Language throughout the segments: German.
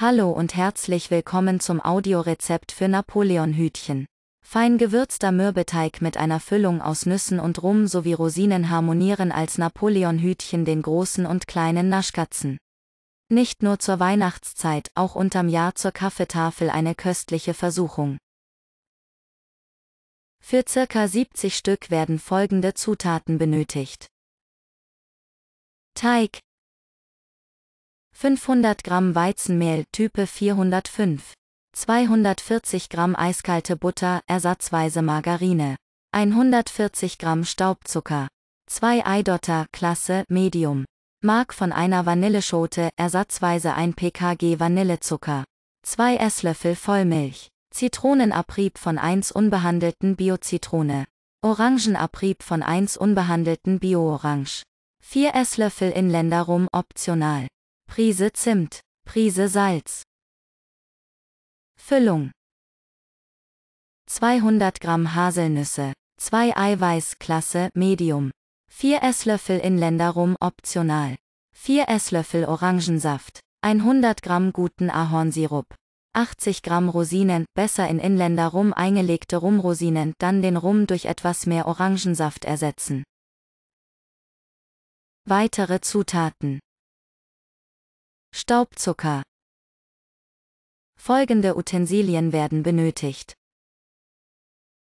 Hallo und herzlich willkommen zum Audiorezept für Napoleonhütchen. Fein gewürzter Mürbeteig mit einer Füllung aus Nüssen und Rum sowie Rosinen harmonieren als Napoleonhütchen den großen und kleinen Naschkatzen. Nicht nur zur Weihnachtszeit, auch unterm Jahr zur Kaffeetafel eine köstliche Versuchung. Für circa 70 Stück werden folgende Zutaten benötigt. Teig, 500 Gramm Weizenmehl Type 405, 240 Gramm eiskalte Butter, ersatzweise Margarine, 140 Gramm Staubzucker, 2 Eidotter Klasse Medium, Mark von einer Vanilleschote, ersatzweise 1 pkg Vanillezucker, 2 Esslöffel Vollmilch, Zitronenabrieb von 1 unbehandelten Biozitrone, Orangenabrieb von 1 unbehandelten Bioorange, 4 Esslöffel Inländerum, optional. Prise Zimt, Prise Salz. Füllung 200 Gramm Haselnüsse, 2 Eiweiß Klasse Medium, 4 Esslöffel Inländer optional, 4 Esslöffel Orangensaft, 100 Gramm guten Ahornsirup, 80 Gramm Rosinen, besser in Inländer eingelegte Rumrosinen, dann den Rum durch etwas mehr Orangensaft ersetzen. Weitere Zutaten Staubzucker. Folgende Utensilien werden benötigt.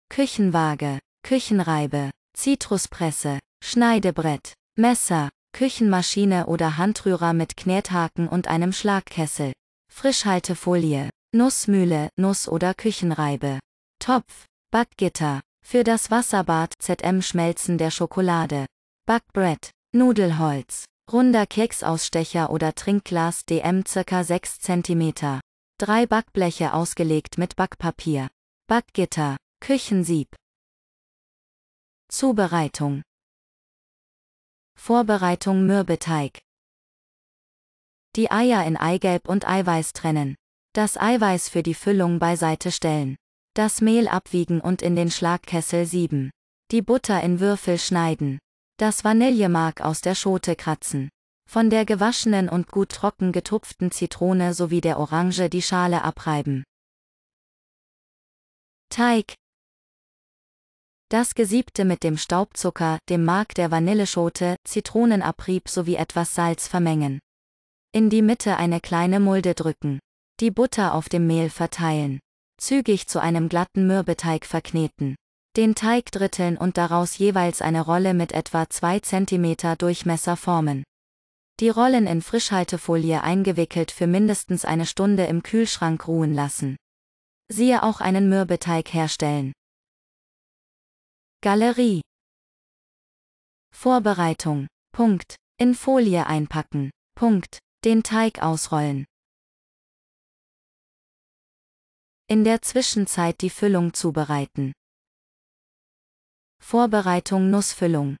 Küchenwaage, Küchenreibe, Zitruspresse, Schneidebrett, Messer, Küchenmaschine oder Handrührer mit Knethaken und einem Schlagkessel. Frischhaltefolie, Nussmühle, Nuss- oder Küchenreibe. Topf, Backgitter, für das Wasserbad ZM Schmelzen der Schokolade. Backbrett, Nudelholz, Runder Keksausstecher oder Trinkglas DM ca. 6 cm. Drei Backbleche ausgelegt mit Backpapier. Backgitter. Küchensieb. Zubereitung. Vorbereitung Mürbeteig. Die Eier in Eigelb und Eiweiß trennen. Das Eiweiß für die Füllung beiseite stellen. Das Mehl abwiegen und in den Schlagkessel sieben. Die Butter in Würfel schneiden. Das Vanillemark aus der Schote kratzen. Von der gewaschenen und gut trocken getupften Zitrone sowie der Orange die Schale abreiben. Teig. Das Gesiebte mit dem Staubzucker, dem Mark der Vanilleschote, Zitronenabrieb sowie etwas Salz vermengen. In die Mitte eine kleine Mulde drücken. Die Butter auf dem Mehl verteilen. Zügig zu einem glatten Mürbeteig verkneten. Den Teig dritteln und daraus jeweils eine Rolle mit etwa 2 cm Durchmesser formen. Die Rollen in Frischhaltefolie eingewickelt für mindestens eine Stunde im Kühlschrank ruhen lassen. Siehe auch einen Mürbeteig herstellen. Galerie Vorbereitung. Punkt. In Folie einpacken. Punkt. Den Teig ausrollen. In der Zwischenzeit die Füllung zubereiten. Vorbereitung Nussfüllung